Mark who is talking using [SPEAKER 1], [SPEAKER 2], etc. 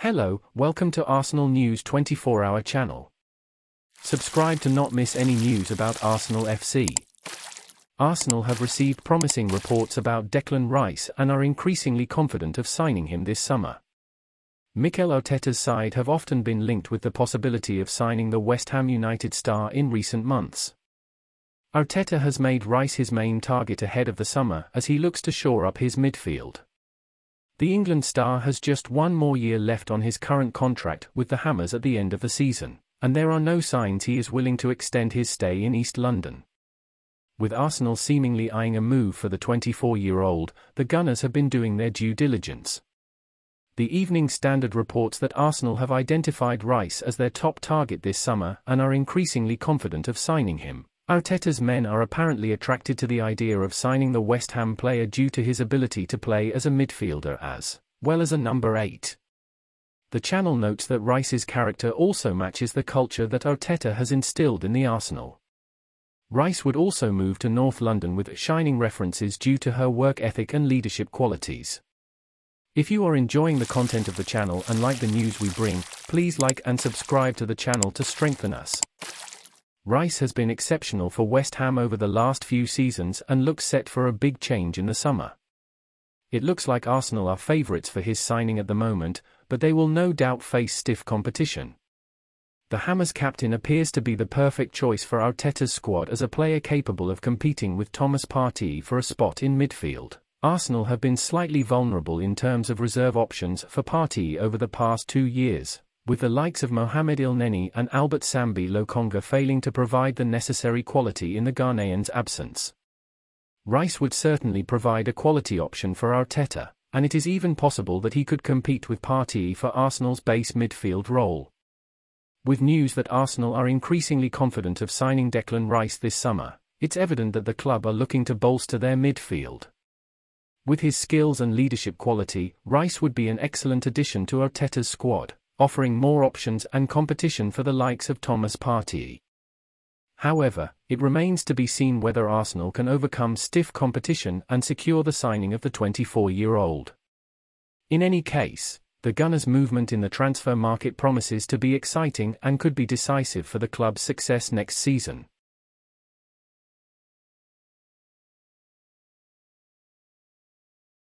[SPEAKER 1] Hello, welcome to Arsenal News 24 hour channel. Subscribe to not miss any news about Arsenal FC. Arsenal have received promising reports about Declan Rice and are increasingly confident of signing him this summer. Mikel Arteta's side have often been linked with the possibility of signing the West Ham United star in recent months. Arteta has made Rice his main target ahead of the summer as he looks to shore up his midfield the England star has just one more year left on his current contract with the Hammers at the end of the season, and there are no signs he is willing to extend his stay in East London. With Arsenal seemingly eyeing a move for the 24 year old, the Gunners have been doing their due diligence. The Evening Standard reports that Arsenal have identified Rice as their top target this summer and are increasingly confident of signing him. Arteta's men are apparently attracted to the idea of signing the West Ham player due to his ability to play as a midfielder as well as a number 8. The channel notes that Rice's character also matches the culture that Arteta has instilled in the Arsenal. Rice would also move to North London with shining references due to her work ethic and leadership qualities. If you are enjoying the content of the channel and like the news we bring, please like and subscribe to the channel to strengthen us. Rice has been exceptional for West Ham over the last few seasons and looks set for a big change in the summer. It looks like Arsenal are favourites for his signing at the moment, but they will no doubt face stiff competition. The Hammers captain appears to be the perfect choice for Arteta's squad as a player capable of competing with Thomas Partey for a spot in midfield. Arsenal have been slightly vulnerable in terms of reserve options for Partey over the past two years, with the likes of Mohamed Ilneni and Albert Sambi Lokonga failing to provide the necessary quality in the Ghanaian's absence. Rice would certainly provide a quality option for Arteta, and it is even possible that he could compete with Partey for Arsenal's base midfield role. With news that Arsenal are increasingly confident of signing Declan Rice this summer, it's evident that the club are looking to bolster their midfield. With his skills and leadership quality, Rice would be an excellent addition to Arteta's squad offering more options and competition for the likes of Thomas Partey. However, it remains to be seen whether Arsenal can overcome stiff competition and secure the signing of the 24-year-old. In any case, the Gunners' movement in the transfer market promises to be exciting and could be decisive for the club's success next season,